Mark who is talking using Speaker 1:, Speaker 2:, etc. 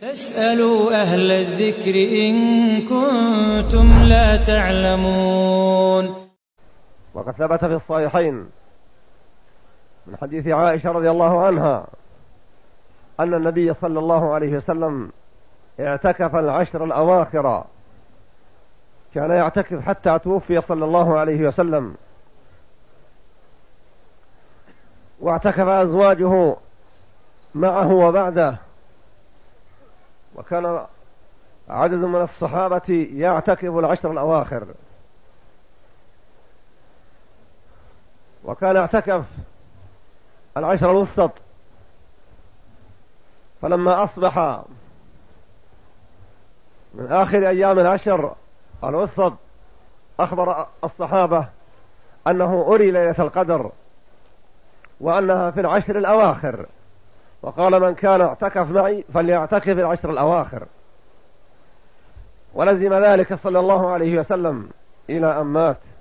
Speaker 1: فاسألوا أهل الذكر إن كنتم لا
Speaker 2: تعلمون وقد ثبت في الصحيحين من حديث عائشة رضي الله عنها أن النبي صلى الله عليه وسلم اعتكف العشر الأواخر كان يعتكف حتى توفي صلى الله عليه وسلم واعتكف أزواجه معه وبعده وكان عدد من الصحابة يعتكف العشر الأواخر وكان اعتكف العشر الوسط فلما أصبح من آخر أيام العشر الوسط أخبر الصحابة أنه أري ليلة القدر وأنها في العشر الأواخر وقال من كان اعتكف معي فليعتكف العشر الأواخر ولزم ذلك صلى الله عليه
Speaker 3: وسلم
Speaker 4: إلى أن مات